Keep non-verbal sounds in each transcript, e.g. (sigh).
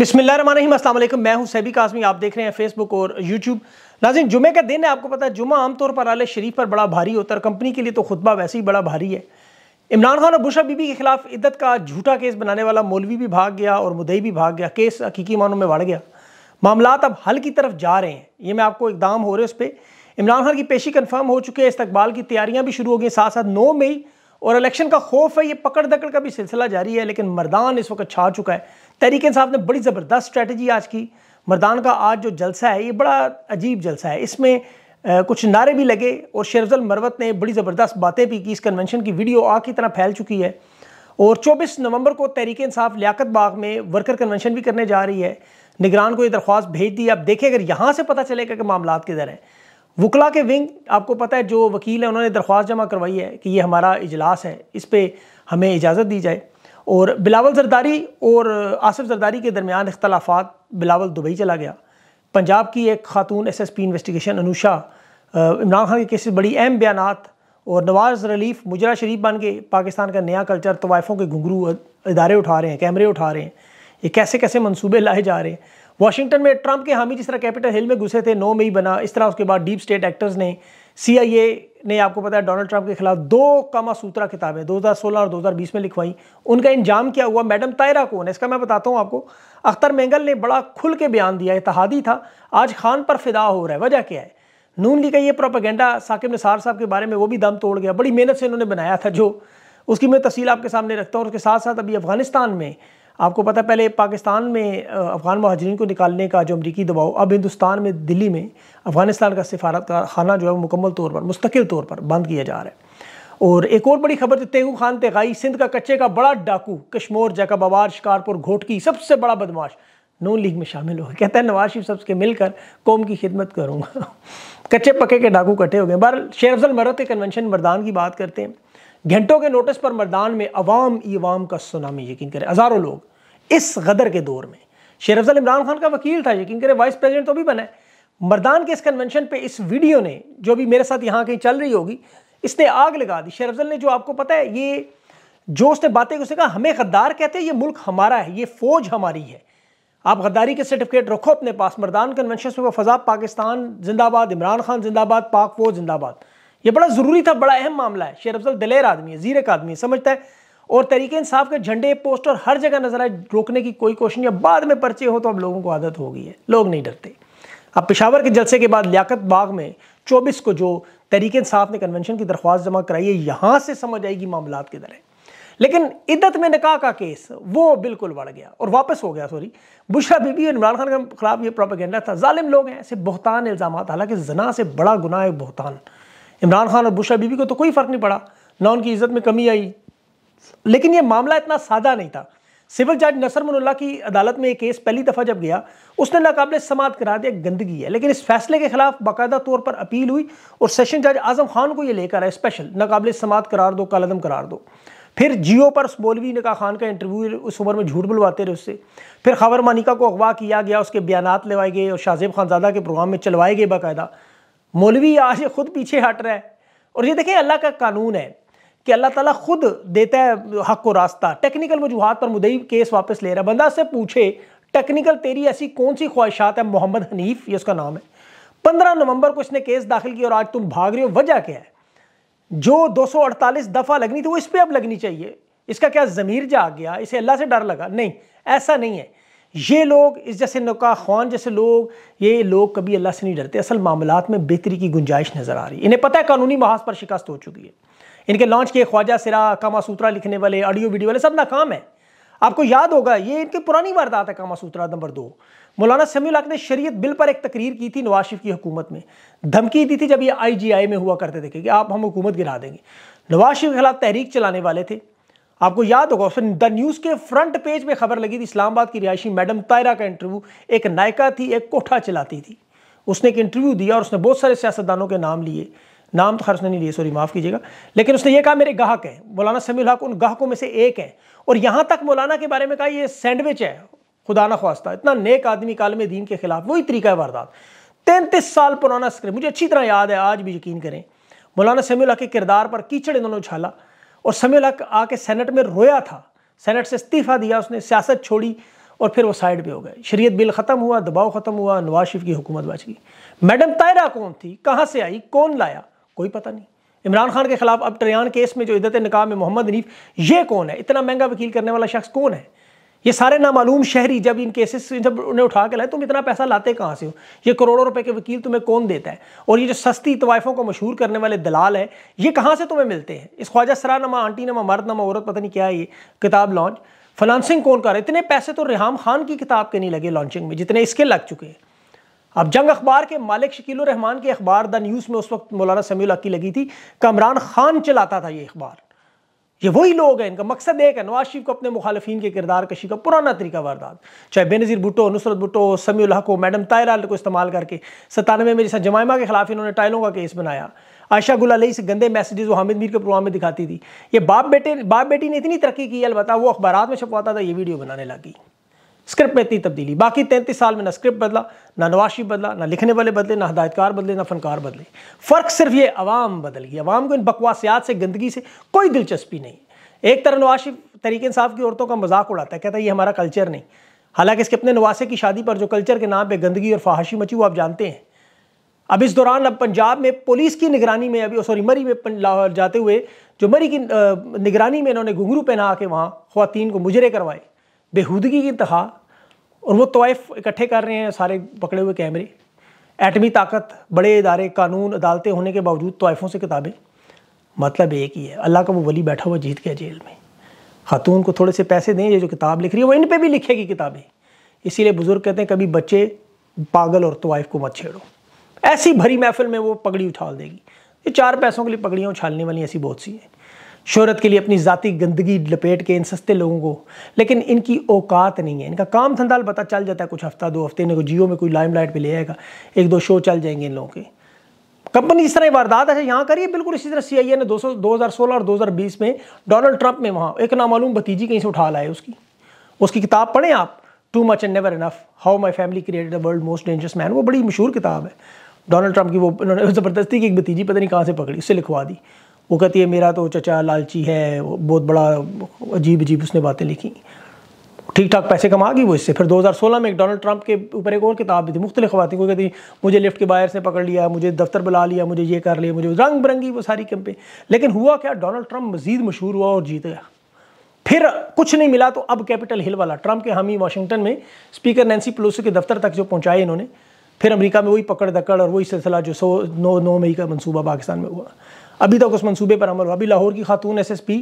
बिसमीम अल्लाम मैं हूं सैबी कासमी आप देख रहे हैं फेसबुक और यूट्यूब नाजिन जुमे का दिन है आपको पता है जुमा आमतौर पर आल शरीफ पर बड़ा भारी होता है कंपनी के लिए तो खुतबा वैसे ही बड़ा भारी है इमरान खान और बुशा बीबी के खिलाफ इद्दत का झूठा केस बनाने वाला मौलवी भी भाग गया और मुदई भी भाग गया केस हकीकी मानों में बढ़ गया मामला अब हल की तरफ जा रहे हैं ये मैं आपको इकदाम हो रहे उस पर इमरान खान की पेशी कन्फर्म हो चुकी है इस्तबाल की तैयारियाँ भी शुरू हो गई साथ साथ नौ मई और इलेक्शन का खौफ है ये पकड़ दकड़ का भी सिलसिला जारी है लेकिन मरदान इस वक्त छा चुका है तहरीक साहब ने बड़ी ज़बरदस्त स्ट्रैटी आज की मरदान का आज जो जलसा है ये बड़ा अजीब जलसा है इसमें आ, कुछ नारे भी लगे और शेरजल मरवत ने बड़ी ज़बरदस्त बातें भी की इस कन्वेंशन की वीडियो आग की तरह फैल चुकी है और 24 नवंबर को तहरीक इंसाफ लियाकत बाग में वर्कर कन्वेंशन भी करने जा रही है निगरान को ये दरख्वास्त भेज दी अब देखें अगर यहाँ से पता चलेगा कि मामला किधर हैं वकला के विंग आपको पता है जो वकील है उन्होंने दरख्वास्त जमा करवाई है कि ये हमारा इजलास है इस पर हमें इजाज़त दी जाए और बिलावल जरदारी और आसफ जरदारी के दरमियान इख्तलाफात बिलावल दुबई चला गया पंजाब की एक खातून S S P investigation Anusha Imran Khan के केसेस बड़ी अहम बयान और नवाज रलीफ मुजरा शरीफ बन के पाकिस्तान का नया कल्चर तवायफ़ों के घुंगरू इदारे उठा रहे हैं कैमरे उठा रहे हैं ये कैसे कैसे मनसूबे लाए जा रहे हैं वाशिंगटन में ट्रंप के हामी जिस तरह कैपिटल हिल में घुसे थे नौ मई बना इस तरह उसके बाद डीप स्टेट एक्टर्स ने सीआईए ने आपको पता है डोनाल्ड ट्रंप के खिलाफ दो कमा सूत्रा किताबें 2016 और 2020 में लिखवाई उनका इंजाम क्या हुआ मैडम तायरा कौन है इसका मैं बताता हूँ आपको अख्तर मेंगल ने बड़ा खुल के बयान दिया इतहादी था आज खान पर फिदा हो रहा है वजह क्या है नून ली का ये प्रोपागेंडा साकिब निसार साहब के बारे में वो भी दम तोड़ गया बड़ी मेहनत से इन्होंने बनाया था जो उसकी मैं तफसील आपके सामने रखता हूँ उसके साथ साथ अभी अफगानिस्तान में आपको पता पहले पाकिस्तान में अफ़गान महाजरीन को निकालने का जो अमरीकी दबाव अब हिंदुस्तान में दिल्ली में अफ़गानिस्तान का सिफारत का खाना जो है वो मुकम्मल तौर पर मुस्तकिल तौर पर बंद किया जा रहा है और एक और बड़ी खबर तेगू खान तेगाई सिंध का कच्चे का बड़ा डाकू कश्मोर जैकबाबार शिकारपुर घोटकी सबसे बड़ा बदमाश नून लीग में शामिल हो गए हैं नवाज शरीफ सबसे मिलकर कौम की खिदमत करूँगा (laughs) कच्चे पके के डाकू कटे हो गए बहर शेर अफजल मरत के कन्वेंशन मरदान की बात करते हैं घंटों के नोटिस पर मरदान में अवाम ईवाम का सुनामी यकीन करें हज़ारों लोग इस गदर के दौर में शेर अफजल इमरान खान का वकील था यकीन करें वाइस प्रेसिडेंट तो भी बना है मर्दान के इस कन्वेंशन पे इस वीडियो ने जो भी मेरे साथ यहाँ कहीं चल रही होगी इसने आग लगा दी शेर अफजल ने जो आपको पता है ये जो उसने बातें उसने कहा हमें गद्दार कहते हैं ये मुल्क हमारा है ये फौज हमारी है आप गद्दारी के सर्टिफिकेट रखो अपने पास मरदान कन्वेंशन से फजा पाकिस्तान जिंदाबाद इमरान खान जिंदाबाद पाक फौज जिंदाबाद ये बड़ा ज़रूरी था बड़ा अहम मामला है शेर अफजल दलेर आदमी है जीरक आदमी है समझता है और तरीके इंसाफ के झंडे पोस्टर हर जगह नजर आए रोकने की कोई कोशिश नहीं बाद में पर्चे हो तो अब लोगों को आदत हो गई है लोग नहीं डरते अब पिशावर के जलसे के बाद लियाकत बाग में 24 को जो तरीके इंसाफ ने कन्वेंशन की दरख्वास्त जमा कराई है यहाँ से समझ आएगी मामला किधर है लेकिन इद्दत में निकाह का केस वो बिल्कुल बढ़ गया और वापस हो गया सॉरी बुशरा बीबी और इमरान खान के खिलाफ ये प्रोपेगेंडा था जालिम लोग हैं ऐसे बहुतान इल्ज़ाम हालांकि जना से बड़ा गुनाह है बहुतान इमरान खान और बुशरा बीबी को तो कोई फ़र्क नहीं पड़ा ना उनकी इज़्ज़त में कमी आई लेकिन यह मामला इतना सादा नहीं था सिविल जज नसर मनुल्ला की अदालत में ये केस पहली दफ़ा जब गया उसने नाकबले समात करा दिया गंदगी है लेकिन इस फैसले के खिलाफ बाकायदा तौर पर अपील हुई और सेशन जज आजम खान को ये लेकर आया स्पेशल नाकबले समात करार दो कलदम करार दो फिर जियो पर उस मौलवी निका खान का इंटरव्यू उस उम्र में झूठ बुलवाते रहे उससे फिर खबर मानिका को अगवा किया गया उसके बयान लेवाए गए और शाहजेब खानजादा के प्रोग्राम में चलवाए गए बाकायदा मौलवी आज खुद पीछे हट रहा है और ये देखें अल्लाह का कानून है कि अल्लाह ताला खुद देता है हक को रास्ता टेक्निकल वजूहत पर मुदई केस वापस ले रहा है बंदा से पूछे टेक्निकल तेरी ऐसी कौन सी ख्वाहिशात है मोहम्मद हनीफ ये उसका नाम है पंद्रह नवंबर को इसने केस दाखिल किया और आज तुम भाग रहे हो वजह क्या है जो 248 दफ़ा लगनी थी वो इस पर अब लगनी चाहिए इसका क्या ज़मीर जा गया इसे अल्लाह से डर लगा नहीं ऐसा नहीं है ये लोग इस जैसे नका खान जैसे लोग ये लोग कभी अल्लाह से नहीं डरते असल मामला में बेहतरी की गुंजाइश नज़र आ रही है इन्हें पता है कानूनी महाज पर शिकस्त हो चुकी है इनके लॉन्च किए ख्वाजा सिरा कामा सूत्रा लिखने वाले ऑडियो वीडियो वाले सब नाकाम है आपको याद होगा ये इनकी पुरानी वारदात है कामा सूत्रा नंबर दो मौलाना समी ने शरीयत बिल पर एक तकरीर की थी नवाज शरीफ की हुकूमत में धमकी दी थी जब ये आईजीआई में हुआ करते थे कि आप हम हुकूमत गिरा देंगे नवाज शरीफ के खिलाफ तहरीक चलाने वाले थे आपको याद होगा उसमें द न्यूज़ के फ्रंट पेज में खबर लगी थी इस्लामाबाद की रिहायशी मैडम तायरा का इंटरव्यू एक नायका थी एक कोठा चलाती थी उसने एक इंटरव्यू दिया और उसने बहुत सारे सियासतदानों के नाम लिए नाम तो खैर उसने नहीं लिए सॉरी माफ़ कीजिएगा लेकिन उसने ये कहा मेरे गाहक हैं मौलाना समी हक उन गाहकों में से एक हैं और यहाँ तक मौलाना के बारे में कहा ये सैंडविच है खुदा ना खास्ता इतना नेक आदमी कालम में दीन के खिलाफ वही तरीका है वारदात तैंतीस साल पुराना स्क्रिप्ट मुझे अच्छी तरह याद है आज भी यकीन करें मौलाना समील हक के किरदार पर कीचड़ इन्होंने उछाला और समील हक आके सेनेट में रोया था सेनेट से इस्तीफ़ा दिया उसने सियासत छोड़ी और फिर वो साइड पे हो गए शरीयत बिल ख़त्म हुआ दबाव ख़त्म हुआ नवाज शरीफ की हुकूमत बच गई मैडम तायरा कौन थी कहाँ से आई कौन लाया कोई पता नहीं इमरान खान के खिलाफ अब ट्रयान केस में जो इदत निकाह में मोहम्मद हनीफ ये कौन है इतना महंगा वकील करने वाला शख्स कौन है ये सारे नामालूम शहरी जब इन केसेस जब उन्हें उठा के लाए तुम इतना पैसा लाते कहाँ से हो ये करोड़ों रुपए के वकील तुम्हें कौन देता है और ये जो सस्ती तवायफों को मशहूर करने वाले दलाल हैं ये कहाँ से तुम्हें मिलते हैं इस ख्वाजा सरा नमा आंटी नमा मर्द नमा औरत पता नहीं क्या है ये किताब लॉन्च फलानसिंग कौन कर रहा है इतने पैसे तो रिहाम खान की किताब के नहीं लगे लॉन्चिंग में जितने इसके लग चुके हैं अब जंग अखबार के मालिक शकील रहमान के अखबार द न्यूज़ में उस वक्त मौलाना समील की लगी थी कमरान खान चलाता था ये अखबार ये वही लोग हैं इनका मकसद एक है नवाज शरीफ को अपने मुखालफी के किरदार कशी का पुराना तरीका वारदात चाहे बेनज़ीर भुटो नुसरत भुटो समी हक मैडम तायर को इस्तेमाल करके सतानवे में जैसा जमायमा के खिलाफ इन्होंने टाइलों का केस बनाया आयशा गुल अली से गंदे मैसेजेस वो हामिद मीर के प्रोग्राम में दिखाती थी ये बाप बेटे बाप बेटी ने इतनी तरक्की की अलबत्ता वो अखबार में छपवाता था ये वीडियो बनाने लगी स्क्रिप्ट में इतनी तब्दीली बाकी तैंतीस साल में ना स्क्रिप्ट बदला ना नवाशी बदला ना लिखने वाले बदले ना हदायतकार बदले ना फनकार बदले फ़र्क सिर्फ ये आवाम बदल गई आवाम को इन बकवासियात से गंदगी से कोई दिलचस्पी नहीं एक तरह नवाशी तरीके इंसाफ की औरतों का मजाक उड़ाता है कहता है ये हमारा कल्चर नहीं हालांकि इसके अपने नवासे की शादी पर जो कल्चर के नाम पर गंदगी और फाहाशी मची वो आप जानते हैं अब इस दौरान अब पंजाब में पुलिस की निगरानी में अभी सॉरी मरी में लाहौर जाते हुए जो मरी की निगरानी में इन्होंने घुंघरू पहना के वहाँ खुवान को मुजरे करवाए बेहूदगी की इंतहा और वो तोयफ इकट्ठे कर रहे हैं सारे पकड़े हुए कैमरे एटमी ताकत बड़े इदारे कानून अदालतें होने के बावजूद तोयफ़ों से किताबें मतलब एक ही है अल्लाह का वो वली बैठा हुआ जीत गया जेल में खातून को थोड़े से पैसे दें ये जो किताब लिख रही है वो इन पर भी लिखेगी किताबें इसीलिए बुज़ुर्ग कहते हैं कभी बच्चे पागल और तोयफ़ को मत छेड़ो ऐसी भरी महफिल में वो पगड़ी उछाल देगी ये चार पैसों के लिए पगड़ियाँ उछालने वाली ऐसी बहुत सी हैं शहरत के लिए अपनी ज़ाती गंदगी लपेट के इन सस्ते लोगों को लेकिन इनकी औकात नहीं है इनका काम धंधा पता चल जाता है कुछ हफ्ता दो हफ्ते इनको जियो में कोई लाइम लाइट पर ले आएगा एक दो शो चल जाएंगे इन लोगों के कंपनी इस तरह वारदात है यहाँ करिए बिल्कुल इसी तरह सी आई ए ने हजार सोलह और बीस में डोनाल्ड ट्रंप में वहाँ एक नामालूम भतीजी कहीं से उठा लाए उसकी उसकी किताब पढ़ें आप too much and never enough how my family created the world most dangerous man वो बड़ी मशहूर किताब है डोनाल्ड ट्रंप की वो उन्होंने ज़बरदस्ती की एक भतीजी पता नहीं कहाँ से पकड़ी उससे लिखवा दी वो कहती है मेरा तो चचा लालची है बहुत बड़ा अजीब अजीब उसने बातें लिखी ठीक ठाक पैसे कमा गई वो इससे फिर 2016 में एक डोनाल्ड ट्रंप के ऊपर एक और किताब भी थी मुख्तलि खुवान को कहती मुझे लिफ्ट के बाहर से पकड़ लिया मुझे दफ्तर बुला लिया मुझे ये कर लिया मुझे रंग बिरंगी वो सारी कैंपेन लेकिन हुआ क्या डोनाल्ड ट्रंप मजीद मशहूर हुआ और जीत गया फिर कुछ नहीं मिला तो अब कैपिटल हिल वाला ट्रंप के हामी वाशिंगटन में स्पीकर नैन्सी पलोसी के दफ्तर तक जो पहुँचाए इन्होंने फिर अमरीका में वही पकड़ दकड़ और वही सिलसिला जो सौ नौ नौ मई का मनसूबा पाकिस्तान में हुआ अभी तक उस मनसूबे पर अमल हुआ अभी लाहौर की खातून S S P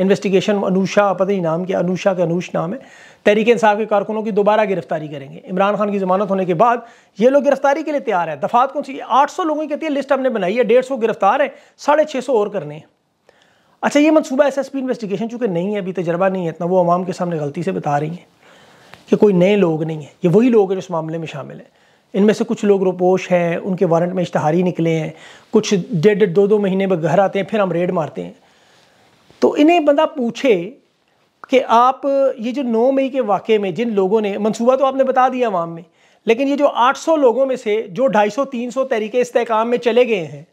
investigation Anusha पता ही नाम के अनुषा के अनूश नाम है तहरीक इंसाफ के कारकुनों की दोबारा गिरफ्तारी करेंगे इमरान खान की जमानत होने के बाद ये लोग गिरफ्तारी के लिए तैयार है दफात कौन सी आठ सौ लोगों की कहती है लिस्ट हमने बनाई है डेढ़ सौ गिरफ्तार है साढ़े छः सौ और करने हैं अच्छा ये मनसूबा एस एस पी इन्वेस्टिगेशन चूँकि नहीं है अभी तजर्बा नहीं है इतना वो आवाम के सामने गलती से बता रही हैं कि कोई नए लोग नहीं है ये वही लोग हैं जो इस मामले में शामिल हैं इनमें से कुछ लोग रोपोश हैं उनके वारंट में इश्तहारी निकले हैं कुछ डेढ़ डेढ़ दो दो महीने में घर आते हैं फिर हम रेड मारते हैं तो इन्हें बंदा पूछे कि आप ये जो नौ मई के वाक़े में जिन लोगों ने मनसूबा तो आपने बता दिया अवाम में लेकिन ये जो 800 लोगों में से जो 250 300 तरीके इस्तेकाम में चले गए हैं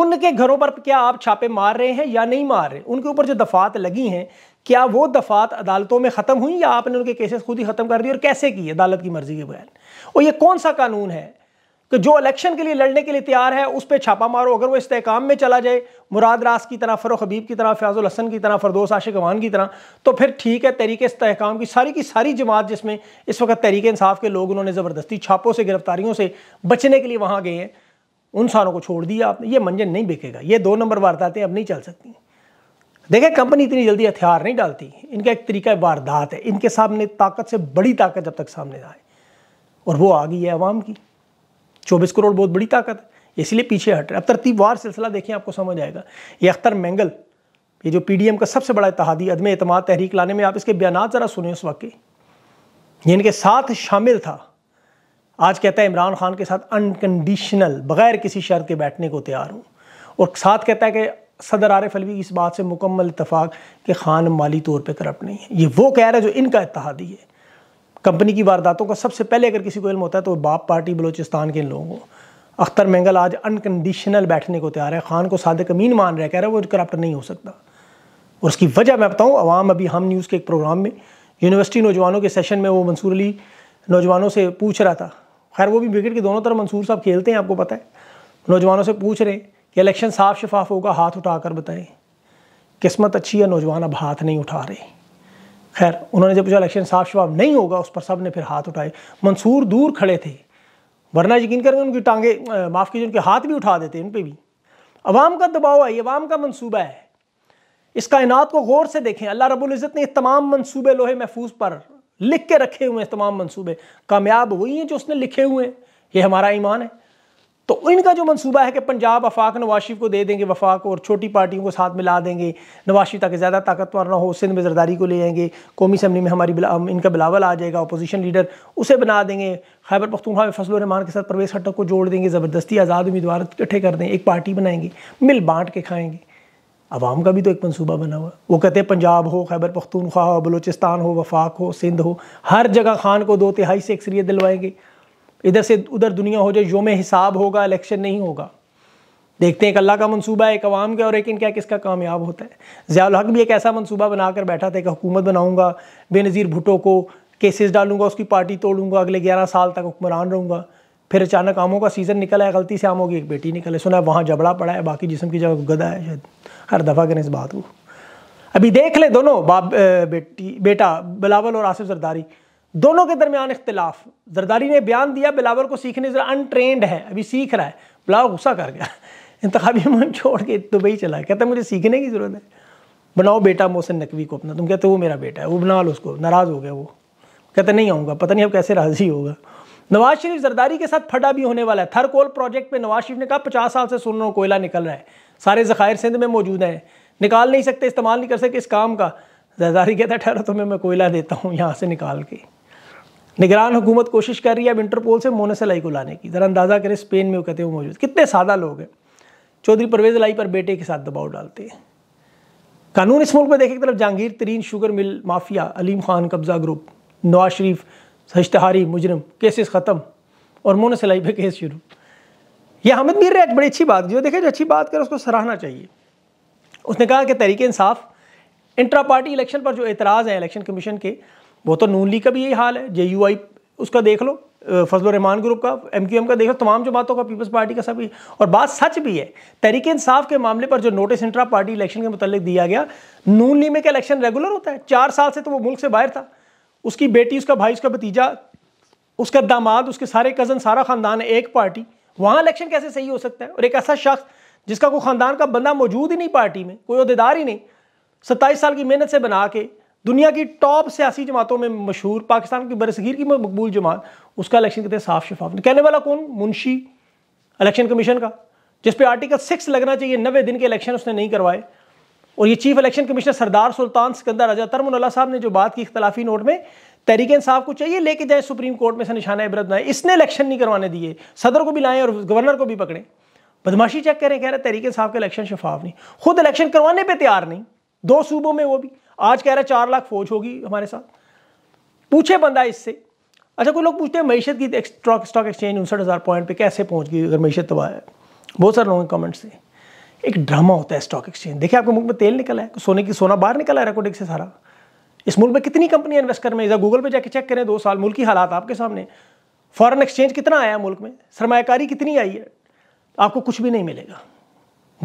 उनके घरों पर क्या आप छापे मार रहे हैं या नहीं मार रहे उनके ऊपर जो दफात लगी हैं क्या वो दफात अदालतों में ख़त्म हुई या आपने उनके केसेस खुद ही ख़त्म कर दिए और कैसे की अदालत की मर्ज़ी के बगैर और ये कौन सा कानून है कि जो इलेक्शन के लिए लड़ने के लिए तैयार है उस पर छापा मारो अगर वो इस्तेकाम में चला जाए मुराद रास की तरह फरोख हबीब की तरह फ़याजुल हसन की तरह फरदोस आशिक अवान की तरह तो फिर ठीक है तहरीक इस्तेकाम की सारी की सारी जमात जिसमें इस वक्त तहरीक इंसाफ के लोग उन्होंने ज़बरदस्ती छापों से गिरफ्तारियों से बचने के लिए वहाँ गए हैं उन सारों को छोड़ दिया आपने ये मंजन नहीं बिकेगा ये दो नंबर वारदातें अब नहीं चल सकती देखें कंपनी इतनी जल्दी हथियार नहीं डालती इनका एक तरीका वारदात है इनके सामने ताकत से बड़ी ताकत जब तक सामने आए और वो आ गई है आवाम की चौबीस करोड़ बहुत बड़ी ताकत है इसलिए पीछे हट रहे है अब तरतीबार सिलसिला देखें आपको समझ आएगा ये अख्तर मैंगल ये जो एम का सबसे बड़ा इतिहादी अदम अतम तहरीक लाने में आप इसके बयान ज़रा सुने उस वक्त के इनके साथ शामिल था आज कहता है इमरान खान के साथ अनकंडीशनल बग़ैर किसी शर्त के बैठने को तैयार हूँ और साथ कहता है कि सदर आरफ अलवी इस बात से मुकम्मल इतफाक़ के खान माली तौर पर करप्ट नहीं है ये वो कह रहा है जो इनका इतिहादी है कंपनी की वारदातों का सबसे पहले अगर किसी को इल्म होता है तो बाप पार्टी बलोचिस्तान के इन लोगों को अख्तर मंगल आज अनकंडीशनल बैठने को तैयार है खान को सादक अमीन मान रहा है कह रहा है वो करप्ट नहीं हो सकता और उसकी वजह मैं बताऊँ आवाम अभी हम न्यूज़ के एक प्रोग्राम में यूनिवर्सिटी नौजवानों के सेशन में वो मंसूर अली नौजवानों से पूछ रहा था खैर वो भी विकेट के दोनों तरफ मंसूर साहब खेलते हैं आपको पता है नौजवानों से पूछ रहे हैं कि इलेक्शन साफ शफाफ होगा हाथ उठा कर बताएं किस्मत अच्छी है नौजवान अब हाथ नहीं उठा रहे खैर उन्होंने जब पूछा इलेक्शन साफ शवाब नहीं होगा उस पर सब ने फिर हाथ उठाए मंसूर दूर खड़े थे वरना यकीन करके उनकी टांगे माफ़ कीजिए उनके हाथ भी उठा देते उन पर भी अवाम का दबाव है ये अवाम का मनसूबा है इस कायनात को गौर से देखें अल्लाह रबुल्ज़त ने तमाम मनसूबे लोहे महफूज पर लिख के रखे हुए हैं तमाम मनसूबे कामयाब वही हैं जो उसने लिखे हुए हैं ये हमारा ईमान है तो इनका जो मंसूबा है कि पंजाब अफाक नवाशिफ को दे देंगे वफाक और छोटी पार्टियों को साथ मिला देंगे नवाशि ताकि ज़्यादा ताकतवर ना हो सिंध में जरदारी को ले आएंगे कौमी असम्बली में हमारी बिला, इनका बिलावल आ जाएगा अपोजिशन लीडर उसे बना देंगे खैबर पख्तूखा में फसल रहमान के साथ प्रवेश हटक को जोड़ देंगे ज़बरदस्ती आज़ाद उम्मीदवार इकट्ठे कर दें एक पार्टी बनाएंगे मिल बांट के खाएँगे आवाम का भी तो एक मनसूबा बना हुआ वो कहते हैं पंजाब हो खैबर पख्तूनख्वा हो बलोचिस्तान हो वफाक हो सिंध हो हर जगह खान को दो तिहाई से अक्सरियत दिलवाएंगे इधर से उधर दुनिया हो जाए योम हिसाब होगा इलेक्शन नहीं होगा देखते हैं एक अल्लाह का मनसूबा है एक अवाम का और एक क्या किसका कामयाब होता है ज़ियाल हक भी एक ऐसा मनसूबा बनाकर बैठा था कि हुकूमत बनाऊंगा बेनज़ीर भुटो को केसेस डालूंगा उसकी पार्टी तोड़ूंगा अगले ग्यारह साल तक हुक्मरान रहूँगा फिर अचानक आमों का सीज़न निकला है गलती से आम होगी एक बेटी निकले सुना है वहाँ जबड़ा पड़ा है बाकी जिसम की जगह गदा है शायद हर दफ़ा करें इस बात को अभी देख ले दोनों बाप बेटी बेटा बिलावल और आसिफ जरदारी दोनों के दरमियान इख्तलाफ जरदारी ने बयान दिया बिलावल को सीखने ज़रा अनट्रेंड है अभी सीख रहा है बिलावल गुस्सा कर गया (laughs) इंतबी मन छोड़ के दुबई चला कहता मुझे सीखने की ज़रूरत है बनाओ बेटा मोहसिन नकवी को अपना तुम कहते हो वो मेरा बेटा है वो बना लो उसको नाराज़ हो गया वो कहते नहीं आऊँगा पता नहीं अब कैसे राज़ी होगा नवाज शरीफ जरदारी के साथ फटा भी होने वाला है थर कोल प्रोजेक्ट में नवाज शरीफ ने कहा पचास साल से सुन कोयला निकल रहा है सारे ज़खायर सिंध में मौजूद हैं निकाल नहीं सकते इस्तेमाल नहीं कर सकते इस काम का जरदारी कहता ठहरा तुम्हें तो मैं कोयला देता हूँ यहाँ से निकाल के निगरान हुकूमत कोशिश कर रही है अब इंटरपोल से मोनस लाई को लाने की ज़रा अंदाज़ा करें स्पेन में वो कहते हुए मौजूद कितने सादा लोग हैं चौधरी परवेज लाई पर बेटे के साथ दबाव डालते हैं कानून इस मुल्क में देखे एक तरफ Jahangir Tareen sugar mill mafia Aleem Khan कब्जा ग्रुप नवाज शरीफ इश्तहारी मुजरम केसेस ख़त्म और मोन अलाई पर केस शुरू यह हमद मीर ने बड़ी अच्छी बात जो देखे जो अच्छी बात कर उसको सराहना चाहिए उसने कहा कि Tehreek Insaf intra party election पर जो एतराज़ हैं इलेक्शन कमीशन के वो तो नून लीग का भी यही हाल है जे यू आई उसका देख लो फजल रहमान ग्रुप का एम क्यू एम का देखो तमाम जो बातों का पीपल्स पार्टी का सभी और बात सच भी है तरीके इंसाफ के मामले पर जो नोटिस इंट्रा पार्टी इलेक्शन के मतलब दिया गया नून लीग में क्या इलेक्शन रेगुलर होता है चार साल से तो वो मुल्क से बाहर था उसकी बेटी उसका भाई उसका भतीजा उसका दामाद उसके सारे कज़न सारा ख़ानदान है एक पार्टी वहाँ इलेक्शन कैसे सही हो सकता है और एक ऐसा शख्स जिसका कोई ख़ानदान का बंदा मौजूद ही नहीं पार्टी में कोई अहदेदार ही नहीं सत्ताईस साल की मेहनत से बना के दुनिया की टॉप सियासी जमातों में मशहूर पाकिस्तान की बरसगीर की मकबूल जमात उसका इलेक्शन कहते हैं साफ शफाफ कहने वाला कौन मुंशी इलेक्शन कमीशन का जिस पे आर्टिकल सिक्स लगना चाहिए नबे दिन के इलेक्शन उसने नहीं करवाए और ये chief election commissioner Sardar Sultan Sikandar Raja तरमुल्ला साहब ने जो बात की इख्तलाफी नोट में तहरीक इंसाफ को चाहिए लेके जाए सुप्रीम कोर्ट में से निशाना इबरत बनाए इसने इलेक्शन नहीं करवाने दिए सदर को भी लाएं और गवर्नर को भी पकड़ें बदमाशी चेक करें कह रहे तहरीक साहब का इलेक्शन शफाफ नहीं खुद इलेक्शन करवाने पर तैयार नहीं दो सूबों में वो भी आज कह रहा है चार लाख फौज होगी हमारे साथ पूछे बंदा इससे अच्छा कोई लोग पूछते हैं मीशत की स्टॉक एक्सचेंज उनसठ हज़ार पॉइंट पे कैसे पहुंच गई अगर मीशत तबाह है बहुत सारे लोगों के कमेंट्स से एक ड्रामा होता है स्टॉक एक्सचेंज देखिए आपके मुल्क में तेल निकला है तो सोने की सोना बाहर निकला है रेकोडिक से सारा इस मुल्क में कितनी कंपनियां इन्वेस्ट कर में इधर गूगल पे जाके चेक करें दो साल मुल्क की हालात आपके सामने फॉरेन एक्सचेंज कितना आया मुल्क में सरमाकारी कितनी आई है आपको कुछ भी नहीं मिलेगा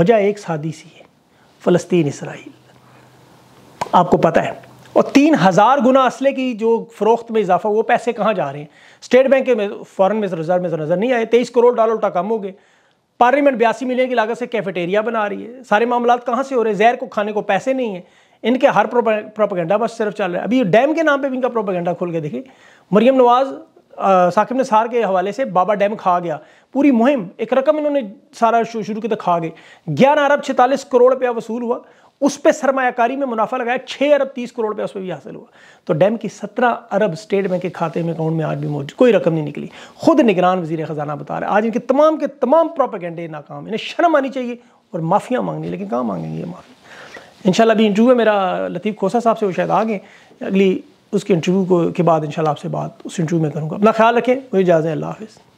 वजह एक सादी सी है फ़लस्तीन इसराइल आपको पता है और तीन हज़ार गुना असले की जो फरोख्त में इजाफा वो पैसे कहाँ जा रहे हैं स्टेट बैंक के फॉरन में रिजर्व में तो नज़र नहीं आए तेईस करोड़ डॉलर उल्टा कम हो गए पार्लियामेंट बयासी मिलियन की लागत से कैफेटेरिया बना रही है सारे मामला कहाँ से हो रहे हैं जहर को खाने को पैसे नहीं है इनके हर प्रोपागेंडा बस सिर्फ चल रहा है अभी डैम के नाम पर भी इनका प्रोपागेंडा खोल के देखिए मरियम नवाज़ साकिब सार के हवाले से बाबा डैम खा गया पूरी मुहिम एक रकम इन्होंने सारा शुरू की तक तो खा गए ग्यारह अरब छतालीस करोड़ रुपया वसूल हुआ उस पर सरमाकारी में मुनाफा लगाया छः अरब तीस करोड़ रुपया उसमें भी हासिल हुआ तो डैम की सत्रह अरब स्टेट बैंक के खाते में अकाउंट में आज भी मौजूद कोई रकम नहीं निकली खुद निगरान वजीर ख़जाना बता रहे आज इनके तमाम के तमाम प्रोपागेंडे नाकाम इन्हें शर्म आनी चाहिए और माफ़िया मांगनी लेकिन कहाँ मांगेंगे ये माफ़ी इन अभी इंटरव्यू है मेरा लतीफ़ खोसा साहब से वो शायद आ गए अगली उसके इंटरव्यू को के बाद इन आपसे बात उस इंटरव्यू में करूँगा अपना ख्याल रखें मुझे इजाज़ें अल्लाह हाफ़